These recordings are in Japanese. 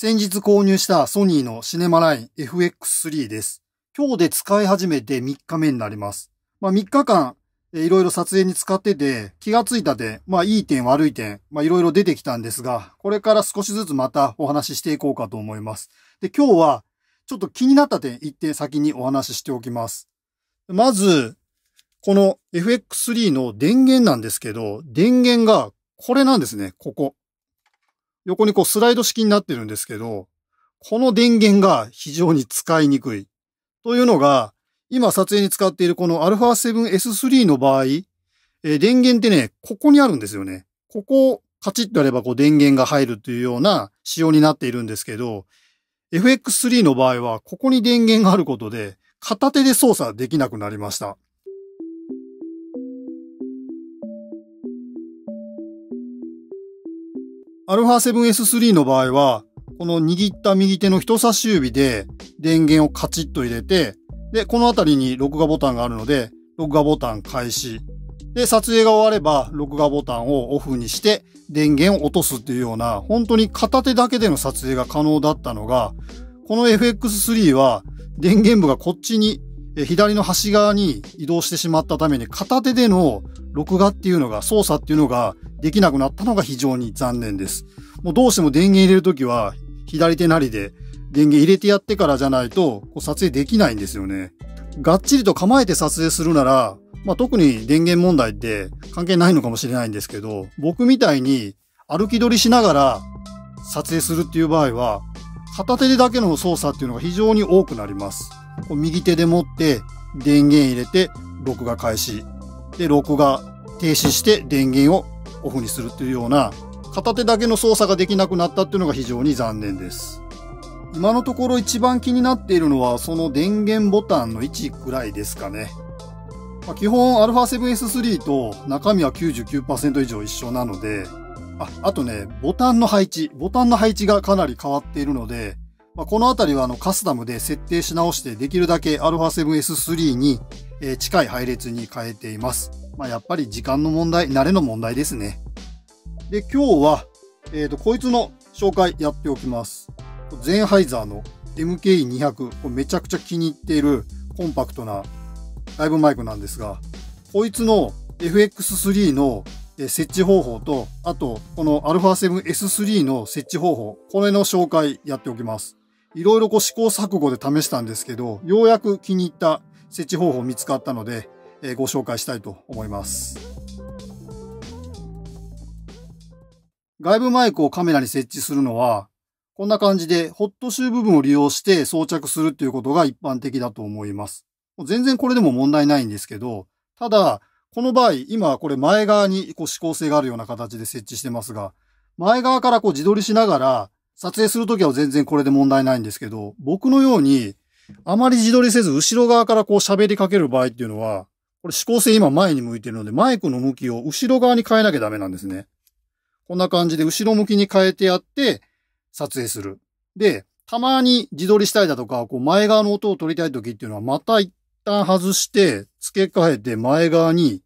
先日購入したソニーのシネマライン FX3 です。今日で使い始めて3日目になります。まあ3日間、えいろいろ撮影に使ってて、気がついたで、まあいい点悪い点、まあいろいろ出てきたんですが、これから少しずつまたお話ししていこうかと思います。で、今日はちょっと気になった点一点先にお話ししておきます。まず、この FX3 の電源なんですけど、電源がこれなんですね、ここ。横にこうスライド式になってるんですけど、この電源が非常に使いにくい。というのが、今撮影に使っているこの α7S3 の場合、え電源ってね、ここにあるんですよね。ここをカチッとやればこう電源が入るというような仕様になっているんですけど、FX3 の場合はここに電源があることで片手で操作できなくなりました。アルファ7 s 3の場合は、この握った右手の人差し指で電源をカチッと入れて、で、この辺りに録画ボタンがあるので、録画ボタン開始。で、撮影が終われば、録画ボタンをオフにして、電源を落とすっていうような、本当に片手だけでの撮影が可能だったのが、この FX3 は、電源部がこっちに左の端側に移動してしまったために片手での録画っていうのが、操作っていうのができなくなったのが非常に残念です。もうどうしても電源入れるときは左手なりで電源入れてやってからじゃないと撮影できないんですよね。がっちりと構えて撮影するなら、まあ、特に電源問題って関係ないのかもしれないんですけど、僕みたいに歩き取りしながら撮影するっていう場合は、片手でだけの操作っていうのが非常に多くなります。こう右手で持って電源入れて録画開始。で、録画停止して電源をオフにするというような片手だけの操作ができなくなったっていうのが非常に残念です。今のところ一番気になっているのはその電源ボタンの位置くらいですかね。まあ、基本 α7S3 と中身は99%以上一緒なので、あ、あとね、ボタンの配置、ボタンの配置がかなり変わっているので、まあ、このあたりはあのカスタムで設定し直してできるだけ α7S3 に近い配列に変えています。まあ、やっぱり時間の問題、慣れの問題ですね。で、今日は、えっ、ー、と、こいつの紹介やっておきます。ゼンハイザーの m k 2 0 0これめちゃくちゃ気に入っているコンパクトなライブマイクなんですが、こいつの FX3 の設置方法と、あと、この α7S3 の設置方法、これの紹介やっておきます。いろいろ試行錯誤で試したんですけど、ようやく気に入った設置方法見つかったので、えー、ご紹介したいと思います。外部マイクをカメラに設置するのは、こんな感じでホットシュー部分を利用して装着するっていうことが一般的だと思います。全然これでも問題ないんですけど、ただ、この場合、今これ前側にこう指向性があるような形で設置してますが、前側からこう自撮りしながら撮影するときは全然これで問題ないんですけど、僕のように、あまり自撮りせず後ろ側からこう喋りかける場合っていうのは、これ指向性今前に向いてるので、マイクの向きを後ろ側に変えなきゃダメなんですね。こんな感じで後ろ向きに変えてやって、撮影する。で、たまに自撮りしたいだとか、こう前側の音を取りたい時っていうのは、また一旦外して、付け替えて前側に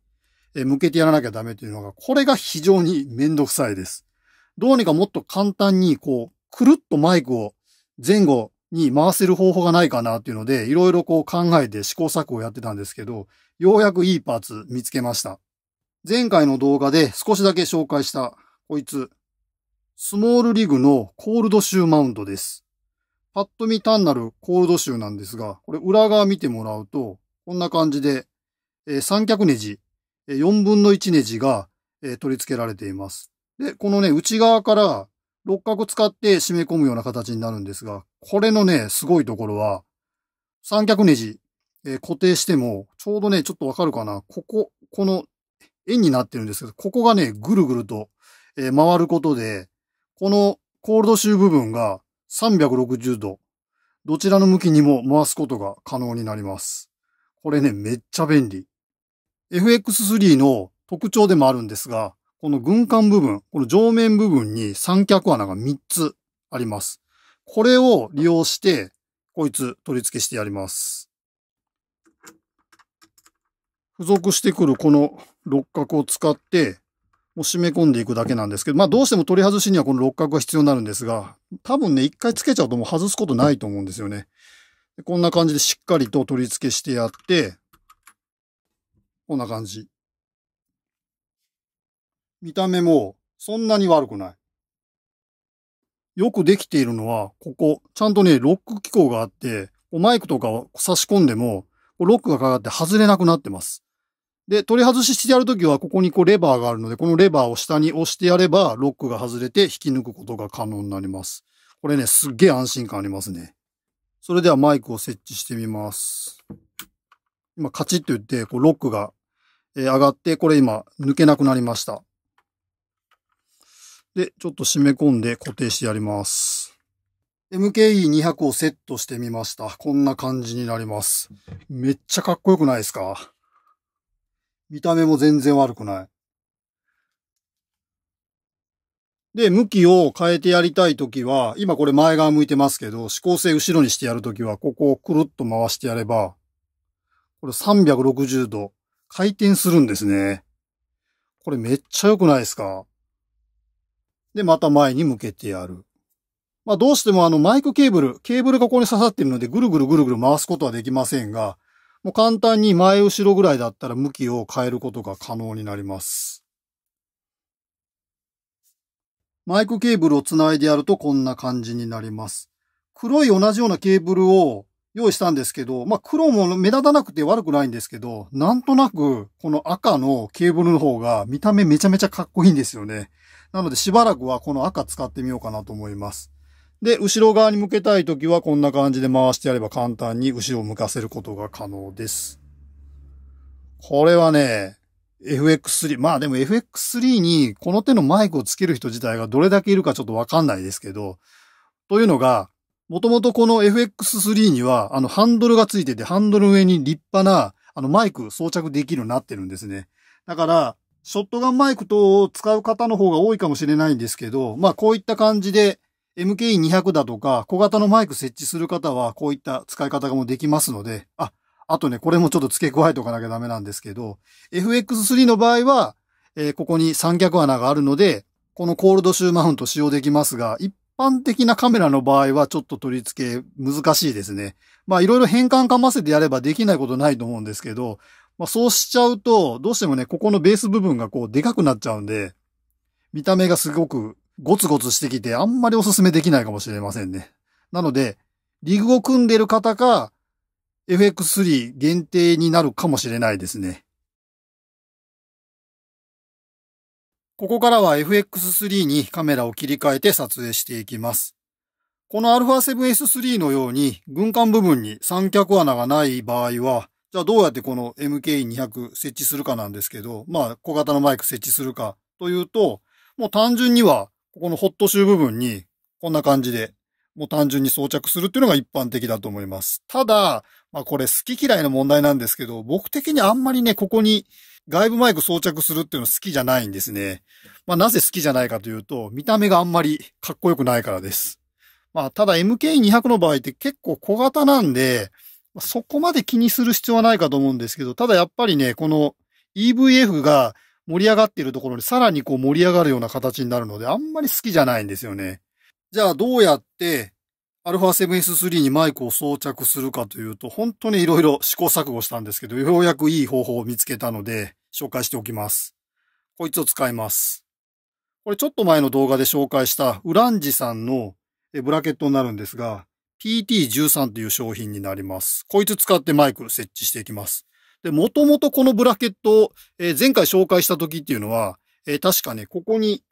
向けてやらなきゃダメっていうのが、これが非常にめんどくさいです。どうにかもっと簡単に、こう、くるっとマイクを前後に回せる方法がないかなっていうので、いろいろこう考えて試行錯誤をやってたんですけど、ようやくいいパーツ見つけました。前回の動画で少しだけ紹介したこいつ、スモールリグのコールドシューマウントです。パッと見単なるコールドシューなんですが、これ裏側見てもらうと、こんな感じで、えー、三脚ネジ、えー、4分の1ネジが、えー、取り付けられています。で、このね、内側から六角使って締め込むような形になるんですが、これのね、すごいところは、三脚ネジ、えー、固定しても、ちょうどね、ちょっとわかるかな。ここ、この円になってるんですけど、ここがね、ぐるぐると、えー、回ることで、このコールドシュー部分が360度、どちらの向きにも回すことが可能になります。これね、めっちゃ便利。FX3 の特徴でもあるんですが、この軍艦部分、この上面部分に三脚穴が3つあります。これを利用して、こいつ取り付けしてやります。付属してくるこの六角を使って、もう締め込んでいくだけなんですけど、まあどうしても取り外しにはこの六角が必要になるんですが、多分ね、一回つけちゃうともう外すことないと思うんですよね。こんな感じでしっかりと取り付けしてやって、こんな感じ。見た目もそんなに悪くない。よくできているのは、ここ、ちゃんとね、ロック機構があって、マイクとかを差し込んでも、ロックがかかって外れなくなってます。で、取り外ししてやるときは、ここにこうレバーがあるので、このレバーを下に押してやれば、ロックが外れて引き抜くことが可能になります。これね、すっげえ安心感ありますね。それではマイクを設置してみます。今、カチッと言って、こうロックが上がって、これ今、抜けなくなりました。で、ちょっと締め込んで固定してやります。MKE200 をセットしてみました。こんな感じになります。めっちゃかっこよくないですか見た目も全然悪くない。で、向きを変えてやりたいときは、今これ前側向いてますけど、指向性後ろにしてやるときは、ここをくるっと回してやれば、これ360度回転するんですね。これめっちゃ良くないですかで、また前に向けてやる。まあどうしてもあのマイクケーブル、ケーブルがここに刺さっているのでぐるぐるぐるぐる回すことはできませんが、もう簡単に前後ろぐらいだったら向きを変えることが可能になります。マイクケーブルをつないでやるとこんな感じになります。黒い同じようなケーブルを用意したんですけど、まあ黒も目立たなくて悪くないんですけど、なんとなくこの赤のケーブルの方が見た目めちゃめちゃかっこいいんですよね。なのでしばらくはこの赤使ってみようかなと思います。で、後ろ側に向けたいときはこんな感じで回してやれば簡単に後ろを向かせることが可能です。これはね、FX3、まあでも FX3 にこの手のマイクをつける人自体がどれだけいるかちょっとわかんないですけど、というのが、もともとこの FX3 にはあのハンドルがついてて、ハンドル上に立派なあのマイク装着できるようになってるんですね。だから、ショットガンマイク等を使う方の方が多いかもしれないんですけど、まあこういった感じで MKE200 だとか小型のマイク設置する方はこういった使い方もできますので、あ、あとね、これもちょっと付け加えておかなきゃダメなんですけど、FX3 の場合は、えー、ここに三脚穴があるので、このコールドシューマウント使用できますが、一般的なカメラの場合はちょっと取り付け難しいですね。まあいろいろ変換かませてやればできないことないと思うんですけど、まあ、そうしちゃうと、どうしてもね、ここのベース部分がこうでかくなっちゃうんで、見た目がすごくゴツゴツしてきて、あんまりおすすめできないかもしれませんね。なので、リグを組んでる方か、FX3 限定になるかもしれないですね。ここからは FX3 にカメラを切り替えて撮影していきます。この α7S3 のように軍艦部分に三脚穴がない場合は、じゃあどうやってこの MKE200 設置するかなんですけど、まあ小型のマイク設置するかというと、もう単純には、ここのホットシュー部分にこんな感じで、もう単純に装着するっていうのが一般的だと思います。ただ、まあこれ好き嫌いの問題なんですけど、僕的にあんまりね、ここに外部マイク装着するっていうの好きじゃないんですね。まあなぜ好きじゃないかというと、見た目があんまりかっこよくないからです。まあただ MK200 の場合って結構小型なんで、そこまで気にする必要はないかと思うんですけど、ただやっぱりね、この EVF が盛り上がっているところにさらにこう盛り上がるような形になるので、あんまり好きじゃないんですよね。じゃあどうやって α7S3 にマイクを装着するかというと、本当にいろいろ試行錯誤したんですけど、ようやくいい方法を見つけたので、紹介しておきます。こいつを使います。これちょっと前の動画で紹介したウランジさんのブラケットになるんですが、PT13 という商品になります。こいつ使ってマイク設置していきます。で、もともとこのブラケットを、えー、前回紹介した時っていうのは、えー、確かね、ここに、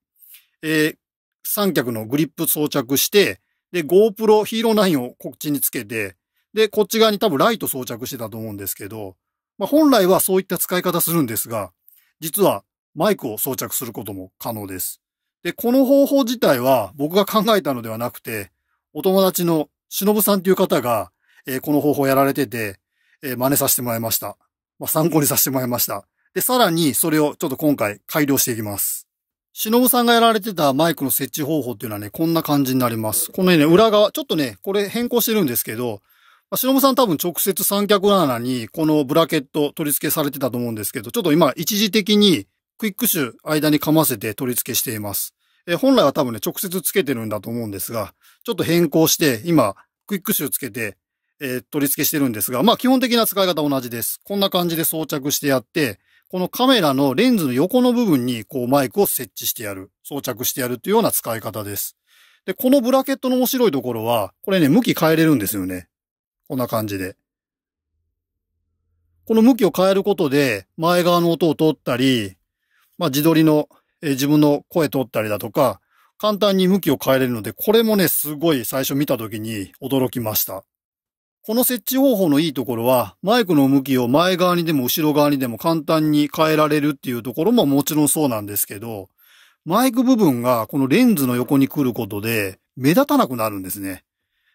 えー、三脚のグリップ装着して、で、GoPro Hero 9をこっちにつけて、で、こっち側に多分ライト装着してたと思うんですけど、まあ、本来はそういった使い方するんですが、実はマイクを装着することも可能です。で、この方法自体は僕が考えたのではなくて、お友達の忍さんっていう方が、えー、この方法やられてて、えー、真似させてもらいました。まあ、参考にさせてもらいました。で、さらにそれをちょっと今回改良していきます。忍さんがやられてたマイクの設置方法っていうのはね、こんな感じになります。このね、裏側、ちょっとね、これ変更してるんですけど、まあ、忍さん多分直接三脚穴にこのブラケット取り付けされてたと思うんですけど、ちょっと今一時的にクイックシュ間に噛ませて取り付けしています。で、本来は多分ね、直接つけてるんだと思うんですが、ちょっと変更して、今、クイックシューつけて、えー、取り付けしてるんですが、まあ基本的な使い方同じです。こんな感じで装着してやって、このカメラのレンズの横の部分にこうマイクを設置してやる、装着してやるというような使い方です。で、このブラケットの面白いところは、これね、向き変えれるんですよね。こんな感じで。この向きを変えることで、前側の音を取ったり、まあ自撮りのえ自分の声取ったりだとか、簡単に向きを変えれるので、これもね、すごい最初見た時に驚きました。この設置方法のいいところは、マイクの向きを前側にでも後ろ側にでも簡単に変えられるっていうところももちろんそうなんですけど、マイク部分がこのレンズの横に来ることで目立たなくなるんですね。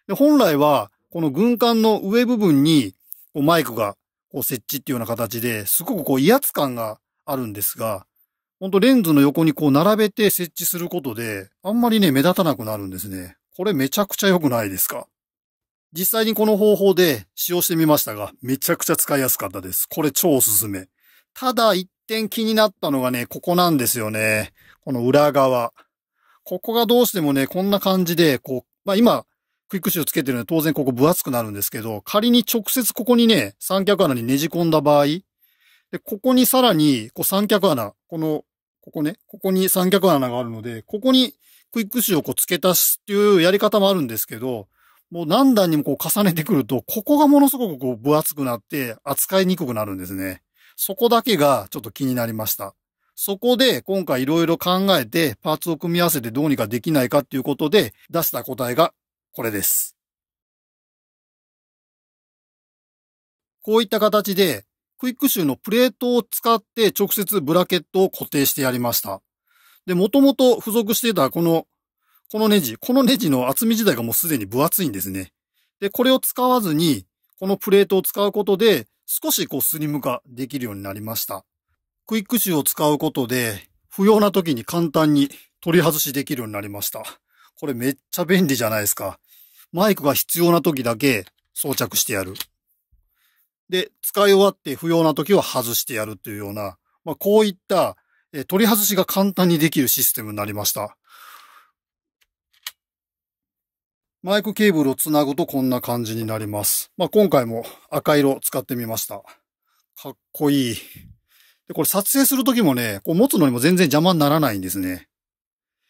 で本来は、この軍艦の上部分にこうマイクがこう設置っていうような形ですごくこう威圧感があるんですが、ほんとレンズの横にこう並べて設置することで、あんまりね、目立たなくなるんですね。これめちゃくちゃ良くないですか実際にこの方法で使用してみましたが、めちゃくちゃ使いやすかったです。これ超おすすめ。ただ一点気になったのがね、ここなんですよね。この裏側。ここがどうしてもね、こんな感じで、こう、まあ今、クイックシューつけてるので当然ここ分厚くなるんですけど、仮に直接ここにね、三脚穴にねじ込んだ場合、で、ここにさらに、こう三脚穴、このここね、ここに三脚穴があるので、ここにクイックーをこう付け足すっていうやり方もあるんですけど、もう何段にもこう重ねてくると、ここがものすごくこう分厚くなって扱いにくくなるんですね。そこだけがちょっと気になりました。そこで今回いろいろ考えてパーツを組み合わせてどうにかできないかっていうことで出した答えがこれです。こういった形でクイックシューのプレートを使って直接ブラケットを固定してやりました。で、もともと付属していたこの、このネジ、このネジの厚み自体がもうすでに分厚いんですね。で、これを使わずに、このプレートを使うことで、少しこうスリム化できるようになりました。クイックシューを使うことで、不要な時に簡単に取り外しできるようになりました。これめっちゃ便利じゃないですか。マイクが必要な時だけ装着してやる。で、使い終わって不要な時は外してやるというような、まあ、こういった、え取り外しが簡単にできるシステムになりました。マイクケーブルをつなぐとこんな感じになります。まあ、今回も赤色使ってみました。かっこいい。で、これ撮影するときもね、こう持つのにも全然邪魔にならないんですね。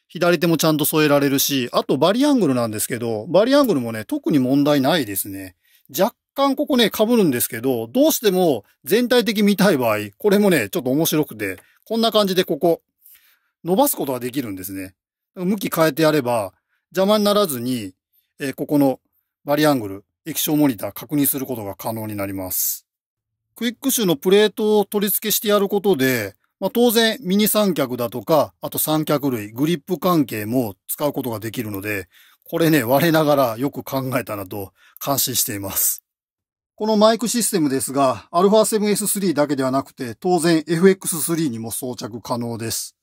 左手もちゃんと添えられるし、あとバリアングルなんですけど、バリアングルもね、特に問題ないですね。若干ここね、被るんですけど、どうしても全体的見たい場合、これもね、ちょっと面白くて、こんな感じでここ、伸ばすことができるんですね。向き変えてやれば、邪魔にならずに、えー、ここのバリアングル、液晶モニター確認することが可能になります。クイックシュのプレートを取り付けしてやることで、まあ、当然ミニ三脚だとか、あと三脚類、グリップ関係も使うことができるので、これね、我ながらよく考えたなと感心しています。このマイクシステムですが、α7S3 だけではなくて、当然 FX3 にも装着可能です。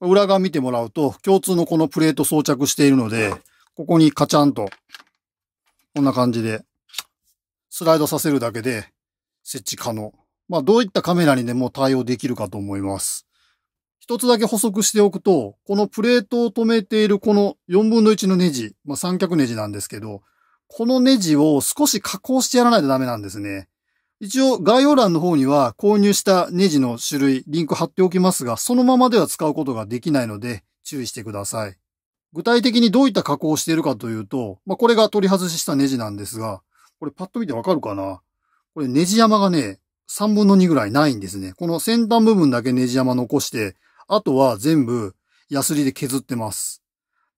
裏側見てもらうと、共通のこのプレート装着しているので、ここにカチャンと、こんな感じで、スライドさせるだけで設置可能。まあ、どういったカメラにでも対応できるかと思います。一つだけ補足しておくと、このプレートを止めているこの4分の1のネジ、まあ、三脚ネジなんですけど、このネジを少し加工してやらないとダメなんですね。一応概要欄の方には購入したネジの種類、リンク貼っておきますが、そのままでは使うことができないので注意してください。具体的にどういった加工をしているかというと、まあ、これが取り外ししたネジなんですが、これパッと見てわかるかなこれネジ山がね、3分の2ぐらいないんですね。この先端部分だけネジ山残して、あとは全部ヤスリで削ってます。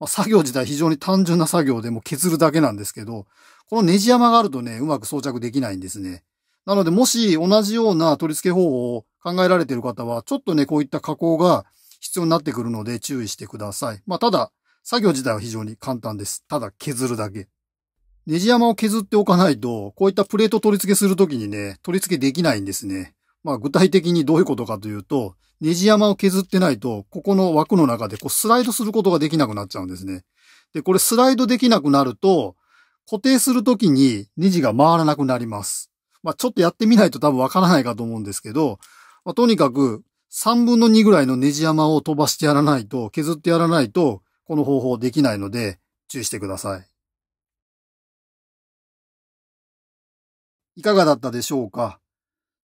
まあ、作業自体非常に単純な作業でも削るだけなんですけど、このネジ山があるとね、うまく装着できないんですね。なので、もし同じような取り付け方法を考えられている方は、ちょっとね、こういった加工が必要になってくるので注意してください。まあ、ただ、作業自体は非常に簡単です。ただ削るだけ。ネジ山を削っておかないと、こういったプレート取り付けするときにね、取り付けできないんですね。まあ具体的にどういうことかというと、ネジ山を削ってないと、ここの枠の中でこうスライドすることができなくなっちゃうんですね。で、これスライドできなくなると、固定するときにネジが回らなくなります。まあちょっとやってみないと多分わからないかと思うんですけど、まあ、とにかく3分の2ぐらいのネジ山を飛ばしてやらないと、削ってやらないと、この方法できないので、注意してください。いかがだったでしょうか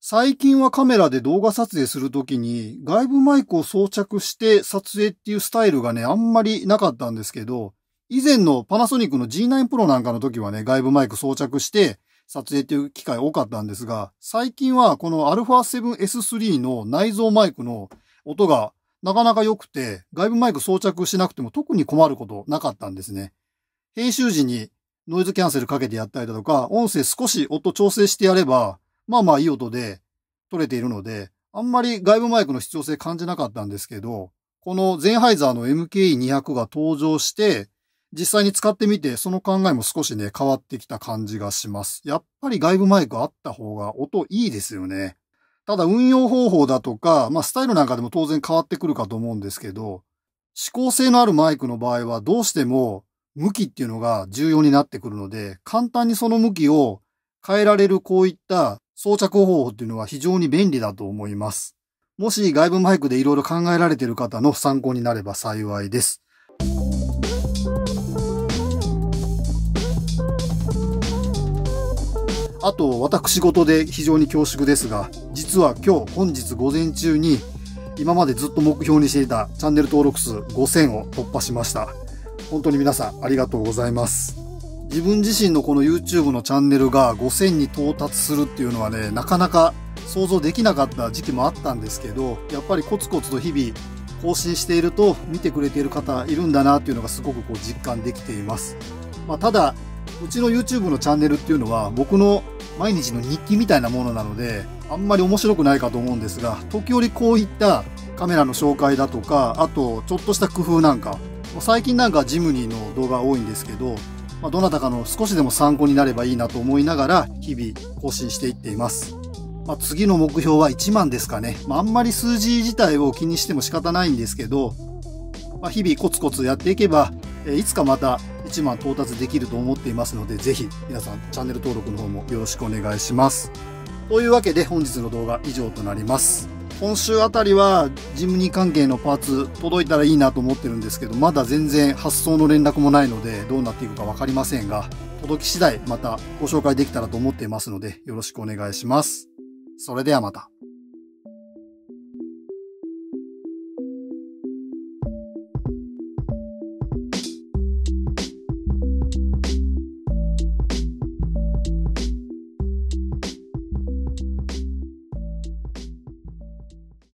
最近はカメラで動画撮影するときに外部マイクを装着して撮影っていうスタイルがね、あんまりなかったんですけど、以前のパナソニックの G9 Pro なんかの時はね、外部マイク装着して撮影っていう機会多かったんですが、最近はこの α7S3 の内蔵マイクの音がなかなか良くて、外部マイク装着しなくても特に困ることなかったんですね。編集時にノイズキャンセルかけてやったりだとか、音声少し音調整してやれば、まあまあいい音で撮れているので、あんまり外部マイクの必要性感じなかったんですけど、このゼンハイザーの MKE200 が登場して、実際に使ってみて、その考えも少しね、変わってきた感じがします。やっぱり外部マイクあった方が音いいですよね。ただ運用方法だとか、まあスタイルなんかでも当然変わってくるかと思うんですけど、指向性のあるマイクの場合はどうしても向きっていうのが重要になってくるので、簡単にその向きを変えられるこういった装着方法っていうのは非常に便利だと思います。もし外部マイクでいろいろ考えられている方の参考になれば幸いです。あと、私事で非常に恐縮ですが、実は今日、本日午前中に、今までずっと目標にしていたチャンネル登録数5000を突破しました。本当に皆さんありがとうございます。自分自身のこの YouTube のチャンネルが5000に到達するっていうのはね、なかなか想像できなかった時期もあったんですけど、やっぱりコツコツと日々更新していると見てくれている方いるんだなっていうのがすごくこう実感できています。まあ、ただ、うちの YouTube のチャンネルっていうのは僕の毎日の日記みたいなものなので、あんまり面白くないかと思うんですが、時折こういったカメラの紹介だとか、あとちょっとした工夫なんか、最近なんかジムニーの動画多いんですけど、まあ、どなたかの少しでも参考になればいいなと思いながら日々更新していっています。まあ、次の目標は1万ですかね。まあ、あんまり数字自体を気にしても仕方ないんですけど、まあ、日々コツコツやっていけば、えいつかまた1万到達できると思っていますので、ぜひ皆さんチャンネル登録の方もよろしくお願いします。というわけで本日の動画以上となります。今週あたりはジムニー関係のパーツ届いたらいいなと思ってるんですけどまだ全然発送の連絡もないのでどうなっていくか分かりませんが届き次第またご紹介できたらと思っていますのでよろしくお願いします。それではまた。